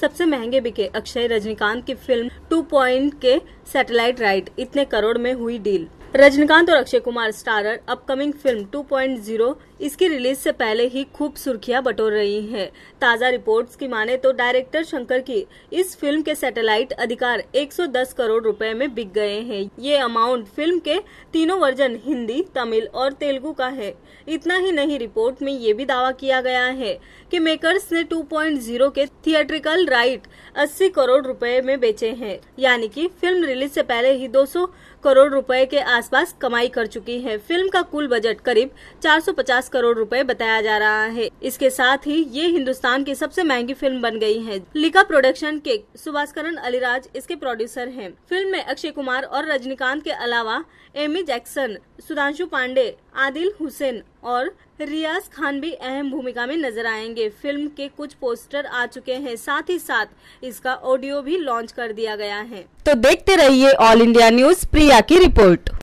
सबसे महंगे बिके अक्षय रजनीकांत की फिल्म टू पॉइंट के सैटेलाइट राइट इतने करोड़ में हुई डील रजनीकांत और Akshay Kumar starrer upcoming film 2.0 इसकी रिलीज से पहले ही खूब सुर्खियां बटोर रही हैं। ताजा रिपोर्ट्स की माने तो डायरेक्टर शंकर की इस फिल्म के सैटेलाइट अधिकार 110 करोड़ रुपए में बिक गए हैं ये अमाउंट फिल्म के तीनों वर्जन हिंदी तमिल और तेलुगु का है इतना ही नहीं रिपोर्ट में ये भी दावा किया गया है कि मेकर्स ने 2.0 के थिएट्रिकल राइट 80 करोड़ रुपए में बेचे हैं यानी कि फिल्म रिलीज से पहले ही 200 करोड़ रुपए के आसपास कमाई कर चुकी है फिल्म का कुल बजट करीब 450 करोड़ रुपए बताया जा रहा है इसके साथ ही ये हिंदुस्तान की सबसे महंगी फिल्म बन गई है लिका प्रोडक्शन के सुभाषकरण अलीराज इसके प्रोड्यूसर हैं। फिल्म में अक्षय कुमार और रजनीकांत के अलावा एमी जैक्सन सुधांशु पांडे आदिल हुसैन और रियाज खान भी अहम भूमिका में नजर आएंगे फिल्म के कुछ पोस्टर आ चुके हैं साथ ही साथ इसका ऑडियो भी लॉन्च कर दिया गया है तो देखते रहिए ऑल इंडिया न्यूज प्रिया की रिपोर्ट